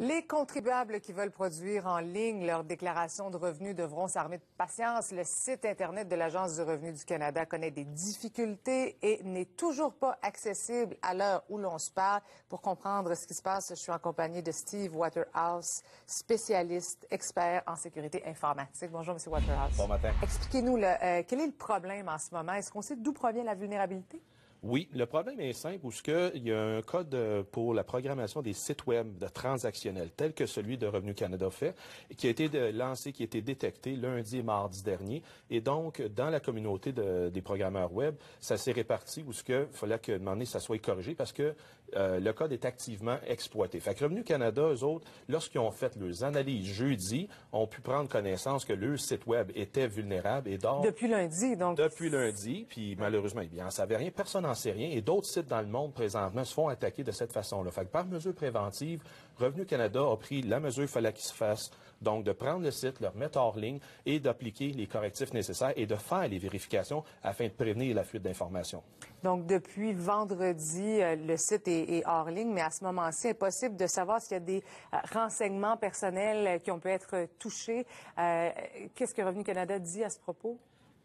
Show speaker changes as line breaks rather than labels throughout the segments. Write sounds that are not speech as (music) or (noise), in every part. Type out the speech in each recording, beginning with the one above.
Les contribuables qui veulent produire en ligne leur déclaration de revenus devront s'armer de patience. Le site Internet de l'Agence du revenu du Canada connaît des difficultés et n'est toujours pas accessible à l'heure où l'on se parle. Pour comprendre ce qui se passe, je suis en compagnie de Steve Waterhouse, spécialiste, expert en sécurité informatique. Bonjour, Monsieur Waterhouse. Bon matin. Expliquez-nous, euh, quel est le problème en ce moment? Est-ce qu'on sait d'où provient la vulnérabilité?
Oui, le problème est simple, où que il y a un code euh, pour la programmation des sites web de transactionnels, tel que celui de Revenu Canada fait, qui a été lancé, qui a été détecté lundi et mardi dernier. Et donc, dans la communauté des programmeurs web, ça s'est réparti où ce que fallait que demander ça soit corrigé parce que euh, le code est activement exploité. Fait que Revenu Canada, eux autres, lorsqu'ils ont fait leurs analyses jeudi, ont pu prendre connaissance que leur site web était vulnérable et Depuis lundi, donc. Depuis lundi, puis malheureusement, eh ils n'en savaient rien, personne n'en sait rien, et d'autres sites dans le monde présentement se font attaquer de cette façon-là. Fait que par mesure préventive, Revenu Canada a pris la mesure qu'il fallait qu'il se fasse, donc de prendre le site, le remettre hors ligne et d'appliquer les correctifs nécessaires et de faire les vérifications afin de prévenir la fuite d'informations.
Donc, depuis vendredi, euh, le site est et, hors ligne, mais à ce moment-ci, impossible de savoir s'il y a des euh, renseignements personnels euh, qui ont pu être touchés. Euh, qu'est-ce que Revenu Canada dit à ce propos?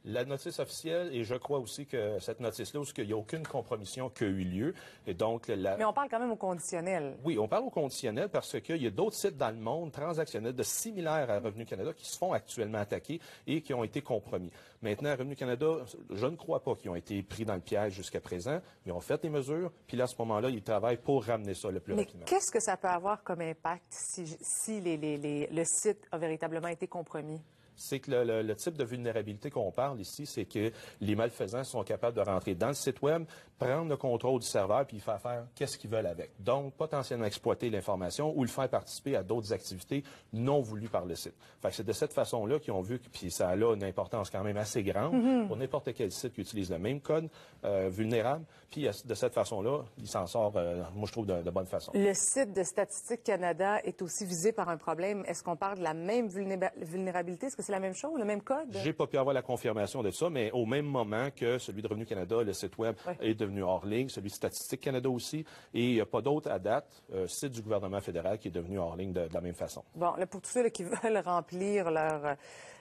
la notice officielle, et je crois aussi que cette notice-là, où il n'y a aucune compromission qui a eu lieu. Et donc, Mais on parle
quand même au conditionnel.
Oui, on parle au conditionnel parce qu'il y a d'autres sites dans le monde transactionnels de similaires à Revenu Canada qui se font actuellement attaquer et qui ont été compromis. Maintenant, Revenu Canada, je ne crois pas qu'ils ont été pris dans le piège jusqu'à présent. Ils ont fait des mesures, puis à ce moment-là, ils travaillent pour ramener ça le plus Mais
Qu'est-ce que ça peut avoir comme impact si, le site a véritablement été compromis?
c'est que le, type de vulnérabilité qu'on parle ici, c'est que les malfaisants sont capables de rentrer dans le site web, prendre le contrôle du serveur, puis faire faire qu'est-ce qu'ils veulent avec. Donc, potentiellement exploiter l'information ou le faire participer à d'autres activités non voulues par le site. Fait que c'est de cette façon-là qu'ils ont vu que puis ça a une importance quand même assez grande mm-hmm. pour n'importe quel site qui utilise le même code euh, vulnérable. Puis euh, de cette façon-là, il s'en sort, euh, moi je trouve, de, bonne façon. Le
site de Statistique Canada est aussi visé par un problème. Est-ce qu'on parle de la même vulnérabilité? que c'est la même chose, le même code? J'ai
pas pu avoir la confirmation de ça, mais au même moment que celui de Revenu Canada, le site Web est devenu hors ligne, celui de Statistique Canada aussi, et il n'y a pas d'autre à date, euh, site du gouvernement fédéral qui est devenu hors ligne de, la même façon.
Bon, pour tous ceux qui (laughs) veulent remplir leur, euh,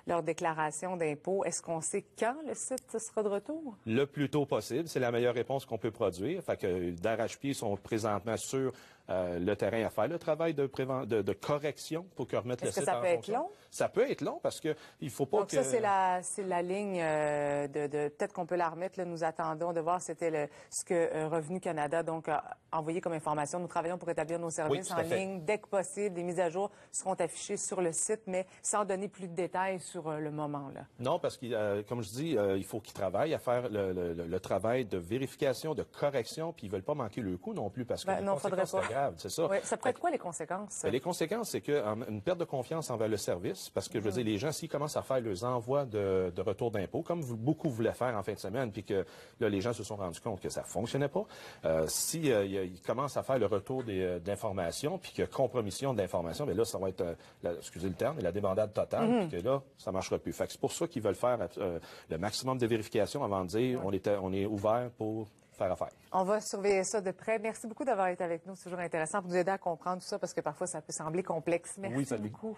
leur déclaration d'impôt. Est-ce qu'on sait quand le site sera de retour?
Le plus tôt possible. C'est la meilleure réponse qu'on peut produire. Fait que euh, darrache sont présentement sur euh, le terrain à faire le travail de, de, correction pour que remettre le site ça peut être long? Ça peut être long parce qu'il ne faut pas Donc ça, c'est
la, la ligne euh, de... Peut-être qu'on peut la remettre. nous attendons de voir c'était ce que Revenu Canada donc, a envoyé comme information. Nous travaillons pour établir nos services en ligne. Dès que possible, des mises à jour seront affichées sur le site, mais sans donner plus de détails euh, le moment. Là.
Non, parce que, euh, comme je dis, euh, il faut qu'ils travaillent à faire le, travail de vérification, de correction, puis ils veulent pas manquer le coup non plus, parce que ça ben les pas grave,
c'est ça. ça pourrait quoi, les conséquences? Ben, les
conséquences, c'est qu'une perte de confiance envers le service, parce que, je veux mm. dire, les gens, s'ils commencent à faire leurs envois de, retour d'impôts, comme beaucoup voulaient faire en fin de semaine, puis que les gens se sont rendus compte que ça fonctionnait pas, s'ils commencent à faire le retour d'informations, puis que compromission d'informations, mais ben là, ça va être, excusez le terme, la débandade totale, mm-hmm. puis que là, ça ne marchera plus. c'est pour ça qu'ils veulent faire euh, le maximum de vérifications avant de dire on, est, on est ouvert pour faire affaire.
On va surveiller ça de près. Merci beaucoup d'avoir été avec nous. C'est toujours intéressant pour nous aider à comprendre tout ça parce que parfois ça peut sembler complexe. Merci beaucoup.